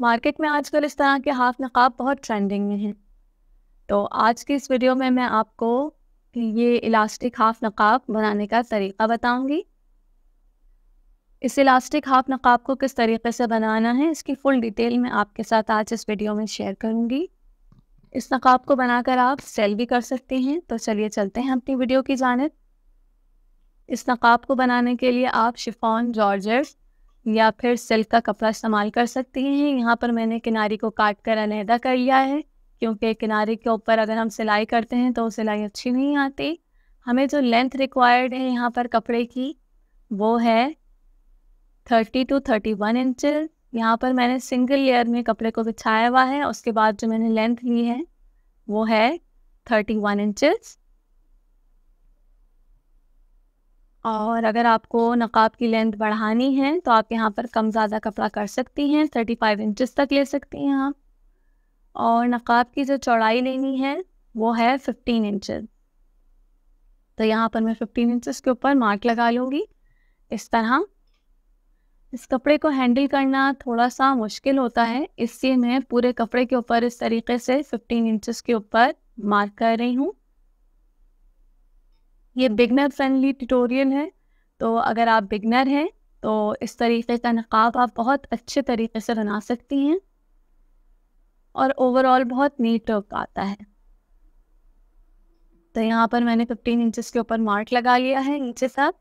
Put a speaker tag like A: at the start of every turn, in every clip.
A: market में आजकल इस तरह के हाफ नकाब बहुत ट्रेंडिंग में हैं तो आज की इस वीडियो में मैं आपको ये इलास्टिक हाफ नकाब बनाने का तरीका बताऊंगी इस इलास्टिक हाफ नकाब को किस तरीके से बनाना है इसकी फुल डिटेल मैं आपके साथ आज इस वीडियो में शेयर करूंगी इस नकाब को बनाकर आप सेल भी कर सकते हैं तो चलिए चलते हैं अपनी वीडियो की जानब इस नकाब को बनाने के लिए आप शिफॉन जॉर्जर्स या फिर सिल्क का कपड़ा इस्तेमाल कर सकती हैं यहाँ पर मैंने किनारी को काट कर अलहदा कर लिया है क्योंकि किनारे के ऊपर अगर हम सिलाई करते हैं तो सिलाई अच्छी नहीं आती हमें जो लेंथ रिक्वायर्ड है यहाँ पर कपड़े की वो है thirty two thirty one inch यहाँ पर मैंने सिंगल लेयर में कपड़े को बिछाया हुआ है उसके बाद जो मैंने लेंथ ली है वो है थर्टी वन इंचज़ और अगर आपको नकाब की लेंथ बढ़ानी है तो आप यहाँ पर कम ज़्यादा कपड़ा कर सकती हैं थर्टी फाइव इंचज़ तक ले सकती हैं आप और नकाब की जो चौड़ाई लेनी है वो है फिफ्टीन इंचज तो यहाँ पर मैं फिफ्टीन इंचज़ के ऊपर मार्क लगा लूँगी इस तरह इस कपड़े को हैंडल करना थोड़ा सा मुश्किल होता है इसलिए मैं पूरे कपड़े के ऊपर इस तरीके से फिफ्टीन इंचज के ऊपर मार्क कर रही हूँ ये बिगनर फ्रेंडली ट्यूटोरियल है तो अगर आप बिगनर हैं तो इस तरीके का नकाब आप बहुत अच्छे तरीके से बना सकती हैं और ओवरऑल बहुत नीट लुक आता है तो यहाँ पर मैंने 15 इंचेस के ऊपर मार्क लगा लिया है नीचे साथ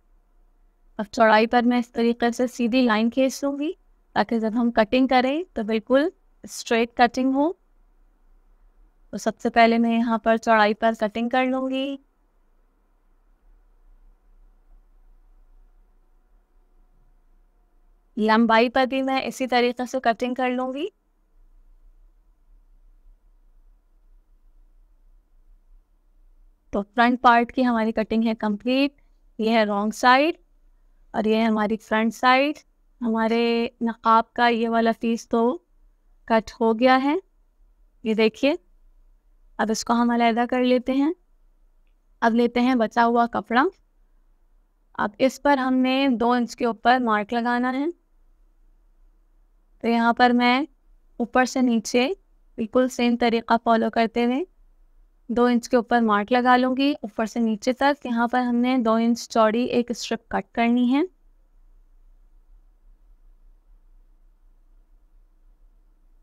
A: अब चौड़ाई पर मैं इस तरीके से सीधी लाइन खींच लूँगी ताकि जब हम कटिंग करें तो बिल्कुल स्ट्रेट कटिंग हो तो सबसे पहले मैं यहाँ पर चौड़ाई पर कटिंग कर लूँगी लंबाई पर भी मैं इसी तरीके से कटिंग कर लूँगी तो फ्रंट पार्ट की हमारी कटिंग है कंप्लीट ये है रॉन्ग साइड और ये है हमारी फ्रंट साइड हमारे नकाब का ये वाला पीस तो कट हो गया है ये देखिए अब इसको हम अलहदा कर लेते हैं अब लेते हैं बचा हुआ कपड़ा अब इस पर हमने दो इंच के ऊपर मार्क लगाना है तो यहाँ पर मैं ऊपर से नीचे बिल्कुल सेम तरीका फॉलो करते हुए दो इंच के ऊपर मार्क लगा लूँगी ऊपर से नीचे तक यहाँ पर हमने दो इंच चौड़ी एक स्ट्रिप कट करनी है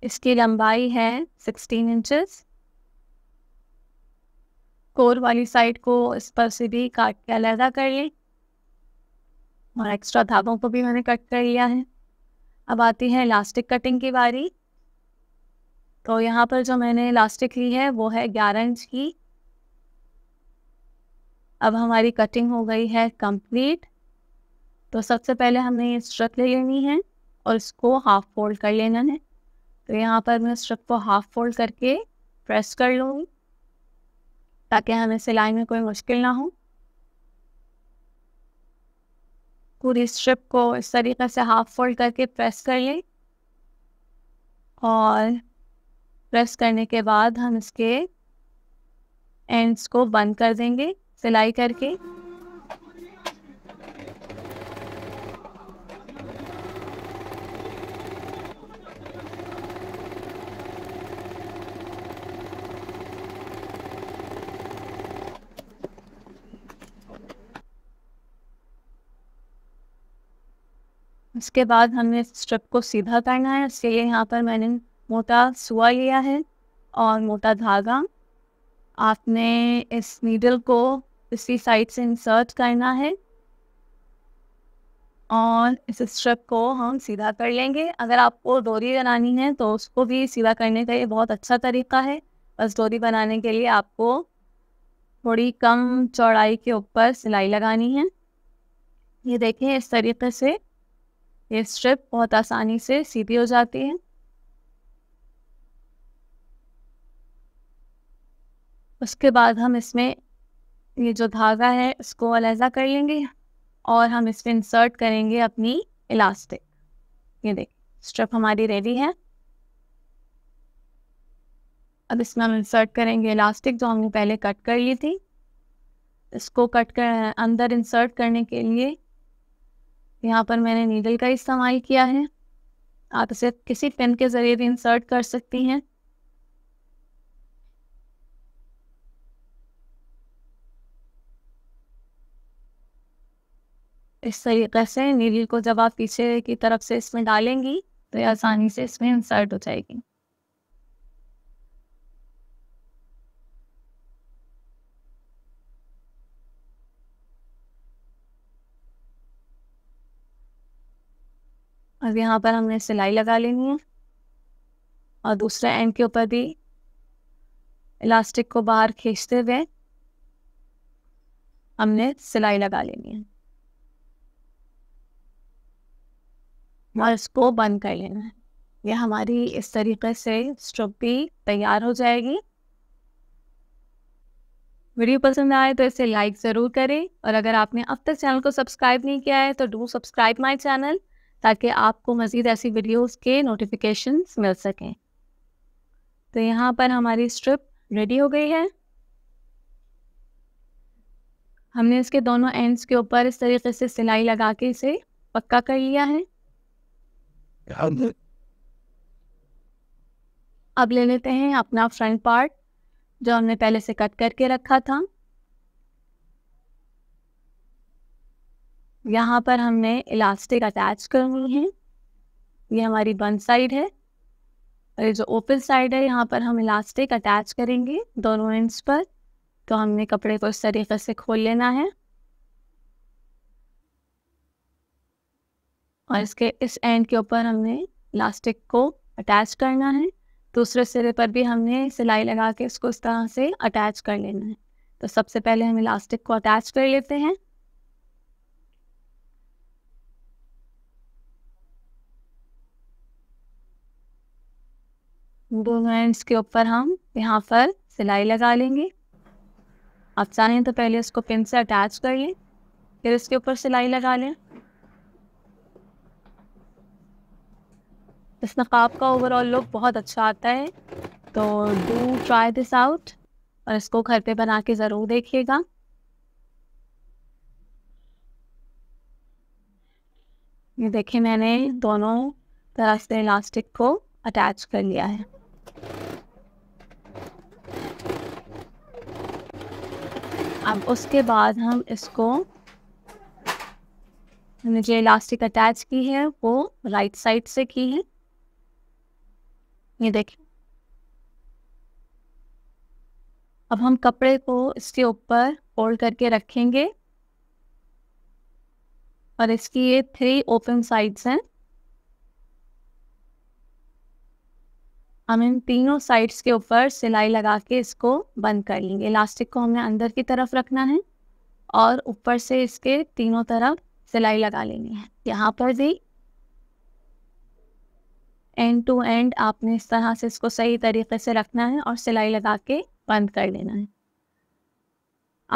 A: इसकी लंबाई है सिक्सटीन इंचेस कोर वाली साइड को इस पर से भी काट के अलहदा कर लें और एक्स्ट्रा धागों को भी मैंने कट कर लिया है अब आती है इलास्टिक कटिंग की बारी तो यहाँ पर जो मैंने इलास्टिक ली है वो है ग्यारह इंच की अब हमारी कटिंग हो गई है कंप्लीट तो सबसे पहले हमने ये स्ट्रक ले लेनी है और इसको हाफ फोल्ड कर लेना है तो यहाँ पर मैं स्ट्रक को हाफ फोल्ड करके प्रेस कर लूँगी ताकि हमें सिलाई में कोई मुश्किल ना हो पूरी स्ट्रिप को इस तरीके से हाफ फोल्ड करके प्रेस कर लें और प्रेस करने के बाद हम इसके एंड्स को बंद कर देंगे सिलाई करके इसके बाद हमने स्ट्रिप को सीधा करना है इसके लिए यहाँ पर मैंने मोटा सुआ लिया है और मोटा धागा आपने इस नीडल को इसी साइड से इंसर्ट करना है और इस स्ट्रिप को हम सीधा कर लेंगे अगर आपको डोरी बनानी है तो उसको भी सीधा करने का ये बहुत अच्छा तरीका है बस डोरी बनाने के लिए आपको थोड़ी कम चौड़ाई के ऊपर सिलाई लगानी है ये देखें इस तरीके से ये स्ट्रिप बहुत आसानी से सीधी हो जाती है उसके बाद हम इसमें ये जो धागा है इसको अलहजा कर लेंगे और हम इसमें इंसर्ट करेंगे अपनी इलास्टिक ये देख स्ट्रिप हमारी रेडी है अब इसमें हम इंसर्ट करेंगे इलास्टिक जो हमने पहले कट कर ली थी इसको कट कर अंदर इंसर्ट करने के लिए यहाँ पर मैंने नीडल का इस्तेमाल किया है आप इसे किसी पेन के ज़रिए भी इंसर्ट कर सकती हैं इस तरीके से नीडल को जब आप पीछे की तरफ से इसमें डालेंगी तो ये आसानी से इसमें इंसर्ट हो जाएगी अब यहाँ पर हमने सिलाई लगा लेनी है और दूसरे एंड के ऊपर भी इलास्टिक को बाहर खींचते हुए हमने सिलाई लगा लेनी है और इसको बंद कर लेना है ये हमारी इस तरीके से स्ट्रोक भी तैयार हो जाएगी वीडियो पसंद आए तो इसे लाइक ज़रूर करें और अगर आपने अब तक चैनल को सब्सक्राइब नहीं किया है तो डू सब्सक्राइब माय चैनल ताकि आपको मज़ीद ऐसी वीडियोस के नोटिफिकेशन मिल सकें तो यहाँ पर हमारी स्ट्रिप रेडी हो गई है हमने इसके दोनों एंड्स के ऊपर इस तरीके से सिलाई लगा के इसे पक्का कर लिया है अब ले लेते हैं अपना फ्रंट पार्ट जो हमने पहले से कट करके रखा था यहाँ पर हमने इलास्टिक अटैच करनी है ये हमारी बंद साइड है और ये जो ओपन साइड है यहाँ पर हम इलास्टिक अटैच करेंगे दोनों एंड्स पर तो हमने कपड़े को इस तरीके से खोल लेना है और इसके इस एंड के ऊपर हमने इलास्टिक को अटैच करना है दूसरे सिरे पर भी हमने सिलाई लगा के इसको इस तरह से अटैच कर लेना है तो सबसे पहले हम इलास्टिक को अटैच कर लेते हैं दोनों एंड्स के ऊपर हम यहाँ पर सिलाई लगा लेंगे आप चाहें तो पहले उसको पिन से अटैच करिए फिर उसके ऊपर सिलाई लगा लें इस नकाब का ओवरऑल लुक बहुत अच्छा आता है तो डू ट्राई दिस आउट और इसको घर पे बना के ज़रूर देखिएगा ये देखिए मैंने दोनों तरह से इलास्टिक को अटैच कर लिया है अब उसके बाद हम इसको हमने जो इलास्टिक अटैच की है वो राइट साइड से की है ये देखिए अब हम कपड़े को इसके ऊपर फोल्ड करके रखेंगे और इसकी ये थ्री ओपन साइड्स हैं हम इन तीनों साइड्स के ऊपर सिलाई लगा के इसको बंद कर लेंगे इलास्टिक को हमें अंदर की तरफ रखना है और ऊपर से इसके तीनों तरफ सिलाई लगा लेनी है यहाँ पर भी एंड टू एंड आपने इस तरह से इसको सही तरीके से रखना है और सिलाई लगा के बंद कर लेना है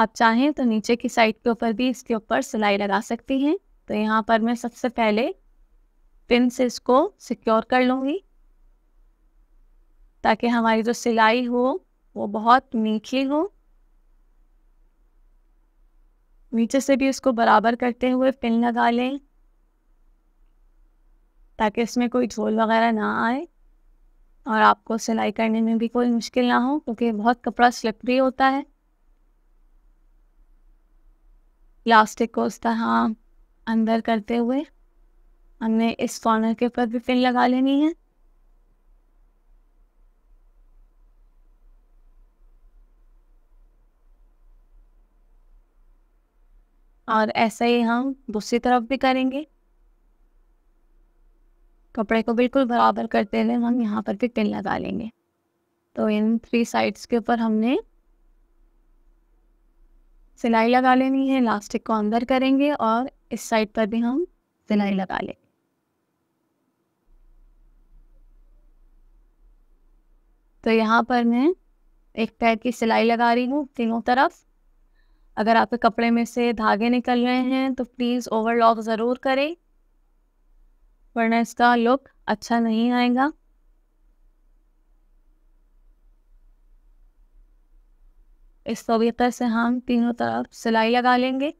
A: आप चाहें तो नीचे की साइड के ऊपर भी इसके ऊपर सिलाई लगा सकती हैं तो यहाँ पर मैं सबसे पहले पिन से इसको सिक्योर कर लूँगी ताकि हमारी जो सिलाई हो वो बहुत मीठी हो नीचे से भी इसको बराबर करते हुए पिन लगा लें ताकि इसमें कोई झोल वगैरह ना आए और आपको सिलाई करने में भी कोई मुश्किल ना हो क्योंकि बहुत कपड़ा स्लिप भी होता है प्लास्टिक को उस तरह हाँ, अंदर करते हुए हमने इस कॉर्नर के ऊपर भी पिन लगा लेनी है और ऐसा ही हम दूसरी तरफ भी करेंगे कपड़े को बिल्कुल बराबर करते हुए हम यहाँ पर भी पिन लगा लेंगे तो इन थ्री साइड्स के ऊपर हमने सिलाई लगा लेनी है इलास्टिक को अंदर करेंगे और इस साइड पर भी हम सिलाई लगा लेंगे तो यहाँ पर मैं एक पैर की सिलाई लगा रही हूँ तीनों तरफ अगर आपके कपड़े में से धागे निकल रहे हैं तो प्लीज़ ओवरलॉक ज़रूर करें वरना इसका लुक अच्छा नहीं आएगा इस तरीके से हम तीनों तरफ सिलाई लगा लेंगे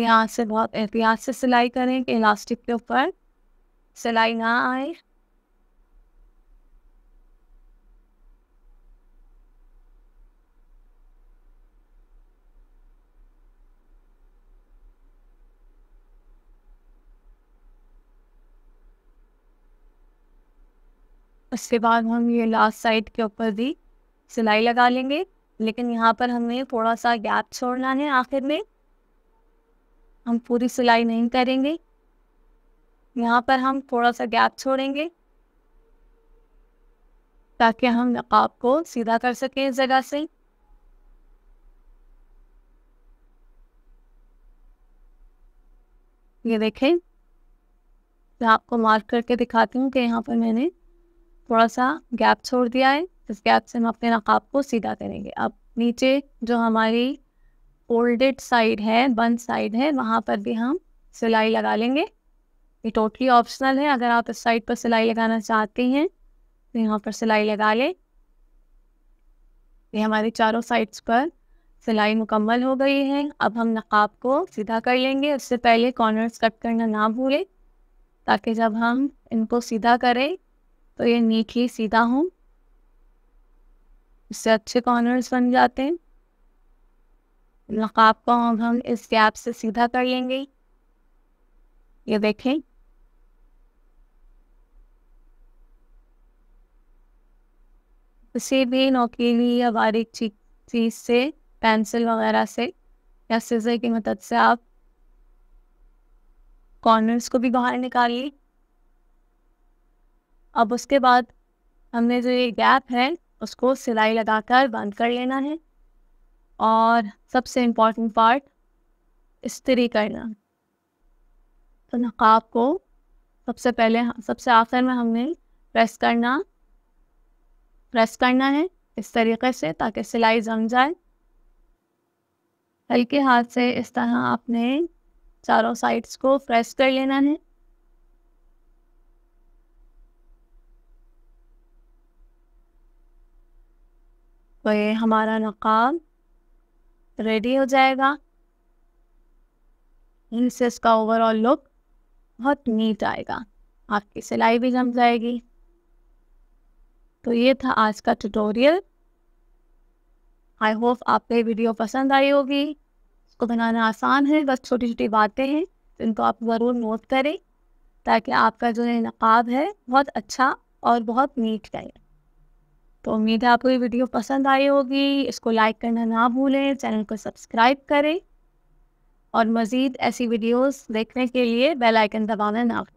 A: यहाँ से बहुत एहतियात से सिलाई करें कि इलास्टिक के ऊपर सिलाई ना आए उसके बाद हम ये लास्ट साइड के ऊपर भी सिलाई लगा लेंगे लेकिन यहाँ पर हमें थोड़ा सा गैप छोड़ना है आखिर में हम पूरी सिलाई नहीं करेंगे यहाँ पर हम थोड़ा सा गैप छोड़ेंगे ताकि हम नकाब को सीधा कर सकें इस जगह से ये देखें मैं आपको मार्क करके दिखाती हूँ कि यहाँ पर मैंने थोड़ा सा गैप छोड़ दिया है इस गैप से हम अपने नकाब को सीधा करेंगे अब नीचे जो हमारी फोल्डेड साइड है बंद साइड है वहाँ पर भी हम सिलाई लगा लेंगे ये टोटली ऑप्शनल है अगर आप इस साइड पर सिलाई लगाना चाहते हैं तो यहाँ पर सिलाई लगा लें ये हमारी चारों साइड्स पर सिलाई मुकम्मल हो गई है अब हम नकाब को सीधा कर लेंगे उससे पहले कॉर्नर्स कट करना ना भूलें ताकि जब हम इनको सीधा करें तो ये नीटली सीधा हों इससे अच्छे कॉर्नर्स बन जाते हैं नकाब को अब हम इस गैप से सीधा कर लेंगे ये देखें किसी भी नौकीली या बारीक चीज से पेंसिल वगैरह से या सीजर की मदद से आप कॉर्नर्स को भी बाहर निकालिए अब उसके बाद हमने जो ये गैप है उसको सिलाई लगाकर बंद कर लेना है और सबसे इम्पॉर्टेंट पार्ट इस्तरी करना तो नकाब को सबसे पहले सबसे आखिर में हमने प्रेस करना प्रेस करना है इस तरीके से ताकि सिलाई जम जाए हल्के हाथ से इस तरह आपने चारों साइड्स को प्रेस कर लेना है तो ये हमारा नकाब रेडी हो जाएगा इनसे इसका ओवरऑल लुक बहुत नीट आएगा आपकी सिलाई भी जम जाएगी तो ये था आज का ट्यूटोरियल आई होप आपको ये वीडियो पसंद आई होगी इसको बनाना आसान है बस छोटी छोटी बातें हैं इनको आप ज़रूर नोट करें ताकि आपका जो नकाब है बहुत अच्छा और बहुत नीट रहे तो उम्मीद है आपको ये वीडियो पसंद आई होगी इसको लाइक करना ना भूलें चैनल को सब्सक्राइब करें और मज़ीद ऐसी वीडियोस देखने के लिए बेल आइकन दबाना ना भूलें